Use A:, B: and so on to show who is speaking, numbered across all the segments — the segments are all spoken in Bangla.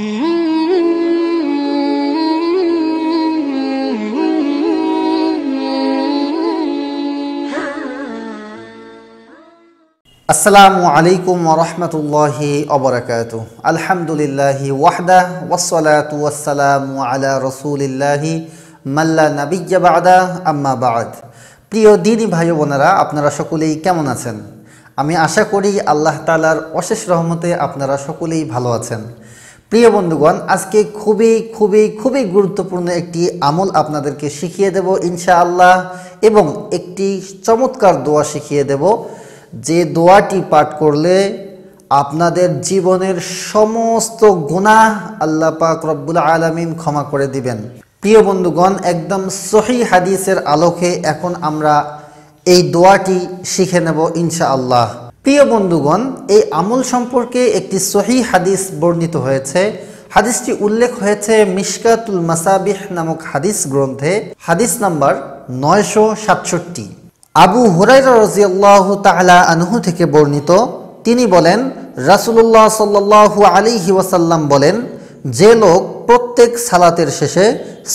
A: আসসালামু আলাইকুম রহমতুল্লাহি অবরাকাত আলহামদুলিল্লাহি ওয়াহদা ওয়াসসালাতু ওয়াসসালামু আলা রসুলিল্লাহি মাল্লা নাবিজ্জা বাদা আম্মা বাদ প্রিয় দিদি ভাই বোনেরা আপনারা সকলেই কেমন আছেন আমি আশা করি আল্লাহ তালার অশেষ রহমতে আপনারা সকলেই ভালো আছেন প্রিয় বন্ধুগণ আজকে খুবই খুবই খুবই গুরুত্বপূর্ণ একটি আমল আপনাদেরকে শিখিয়ে দেব ইনশাআল্লাহ এবং একটি চমৎকার দোয়া শিখিয়ে দেব যে দোয়াটি পাঠ করলে আপনাদের জীবনের সমস্ত গুণা আল্লাহ পাক রব্বুল আলমিন ক্ষমা করে দিবেন প্রিয় বন্ধুগণ একদম সহি হাদিসের আলোকে এখন আমরা এই দোয়াটি শিখে নেব ইনশাআল্লাহ প্রিয় বন্ধুগণ এই আমল সম্পর্কে একটি সহি হাদিস বর্ণিত হয়েছে হাদিসটি উল্লেখ হয়েছে মিসকাতুল মাসাবিহ নামক হাদিস গ্রন্থে হাদিস নাম্বার নয়শো সাতষট্টি আবু হুরাই রাজিয়াল্লাহ তাহলা আনহু থেকে বর্ণিত তিনি বলেন রাসুল্লাহ সাল্লু আলিহি ওয়াসাল্লাম বলেন যে লোক প্রত্যেক সালাতের শেষে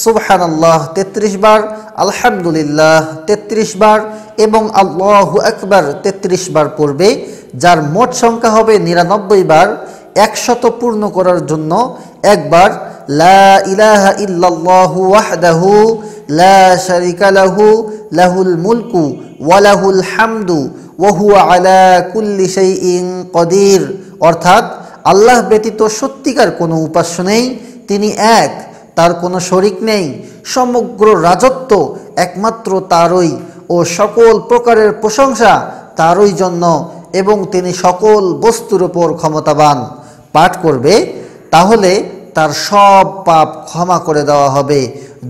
A: সুবহানাল্লাহ তেত্রিশ বার আলহামদুলিল্লাহ তেত্রিশ বার এবং আল্লাহ একবার ৩৩ বার পড়বে যার মোট সংখ্যা হবে নিরানব্বই বার একশত পূর্ণ করার জন্য একবার লা ইলাহা ইল্লাল্লাহু ওয়াহদাহু লা শারিকা লাহু লাহুল মুলকু ওয়ালাহুল হামদু ওয়া আলা কুল্লি শাইইন কদির অর্থাৎ আল্লাহ ব্যতীত সত্যিকার কোনো উপাস্য নেই তিনি এক তার কোনো শরিক নেই সমগ্র রাজত্ব একমাত্র তারই ও সকল প্রকারের প্রশংসা তারই জন্য এবং তিনি সকল বস্তুর ওপর ক্ষমতাবান পাঠ করবে তাহলে তার সব পাপ ক্ষমা করে দেওয়া হবে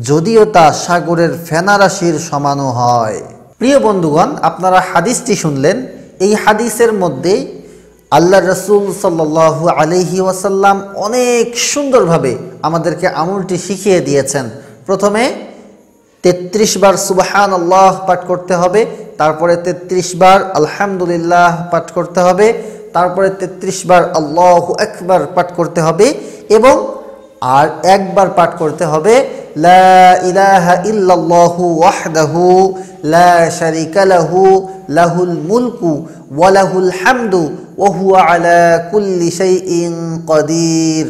A: যদিও তা সাগরের ফেনারাশির সমানও হয় প্রিয় বন্ধুগণ আপনারা হাদিসটি শুনলেন এই হাদিসের মধ্যে আল্লাহ রসুল সাল্লু আলহি ওয়াসাল্লাম অনেক সুন্দরভাবে আমাদেরকে আমলটি শিখিয়ে দিয়েছেন প্রথমে তেত্রিশ বার সুবাহান আল্লাহ পাঠ করতে হবে তারপরে তেত্রিশ বার আলহামদুলিল্লাহ পাঠ করতে হবে তারপরে তেত্রিশ বার আল্লাহ একবার পাঠ করতে হবে এবং আর একবার পাঠ করতে হবে ওয়াহদাহু লাহু লাহুল মুলকু কদির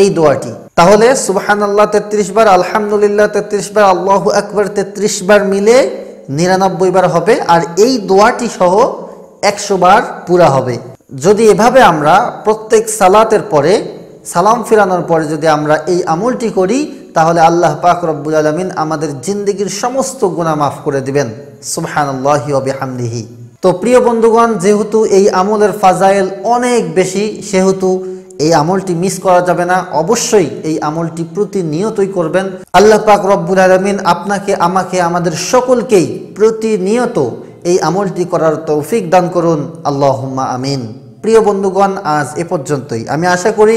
A: এই দোয়াটি তাহলে সুবহান আল্লাহ তেত্রিশ বার আলহামদুলিল্লাহ তেত্রিশ বার আল্লাহ আকবর তেত্রিশ বার মিলে নিরানব্বই বার হবে আর এই দোয়াটি সহ একশো বার পুরা হবে যদি এভাবে আমরা প্রত্যেক সালাতের পরে সালাম ফিরানোর পরে যদি আমরা এই আমলটি করি তাহলে আল্লাহ পাক রব্বুল আলমিন আমাদের জিন্দিগির সমস্ত গুণা মাফ করে দিবেন হবে হামদিহি তো প্রিয় বন্ধুগণ যেহেতু এই আমলের ফাজাইল অনেক বেশি সেহেতু এই আমলটি মিস করা যাবে না অবশ্যই এই আমলটি প্রতিনিয়তই করবেন আল্লাহ পাক রব্বুল আলমিন আপনাকে আমাকে আমাদের সকলকেই প্রতিনিয়ত এই আমলটি করার তৌফিক দান করুন আল্লাহম্মা আমিন প্রিয় বন্ধুগণ আজ এ পর্যন্তই আমি আশা করি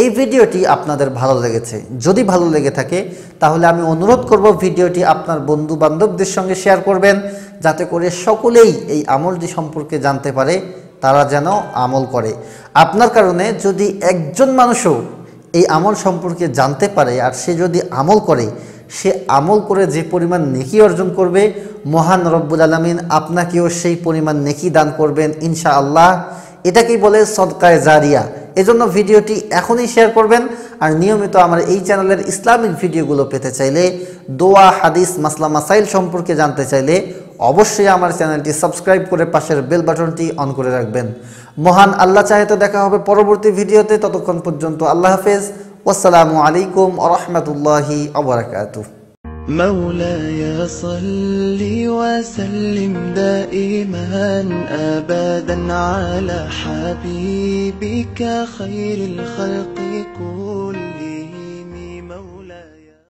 A: এই ভিডিওটি আপনাদের ভালো লেগেছে যদি ভালো লেগে থাকে তাহলে আমি অনুরোধ করব ভিডিওটি আপনার বন্ধু বান্ধবদের সঙ্গে শেয়ার করবেন যাতে করে সকলেই এই আমলটি সম্পর্কে জানতে পারে তারা যেন আমল করে আপনার কারণে যদি একজন মানুষও এই আমল সম্পর্কে জানতে পারে আর সে যদি আমল করে সে আমল করে যে পরিমাণ নেকি অর্জন করবে মহান রব্বুল আলমিন আপনাকেও সেই পরিমাণ নেকি দান করবেন ইনশা আল্লাহ এটাকেই বলে সদকায় জারিয়া এজন্য ভিডিওটি এখনই শেয়ার করবেন আর নিয়মিত আমার এই চ্যানেলের ইসলামিক ভিডিওগুলো পেতে চাইলে দোয়া হাদিস মাসলা মাসাইল সম্পর্কে জানতে চাইলে অবশ্যই আমার চ্যানেলটি সাবস্ক্রাইব করে পাশের বেল বাটনটি অন করে রাখবেন মহান আল্লাহ চাহে তো দেখা হবে পরবর্তী ভিডিওতে ততক্ষণ পর্যন্ত আল্লাহ হাফেজ والسلام عليكم ورحمة الله وبركاته مولاي صل وسلم دائما أبدا على حبيبك خير الخلق كلهم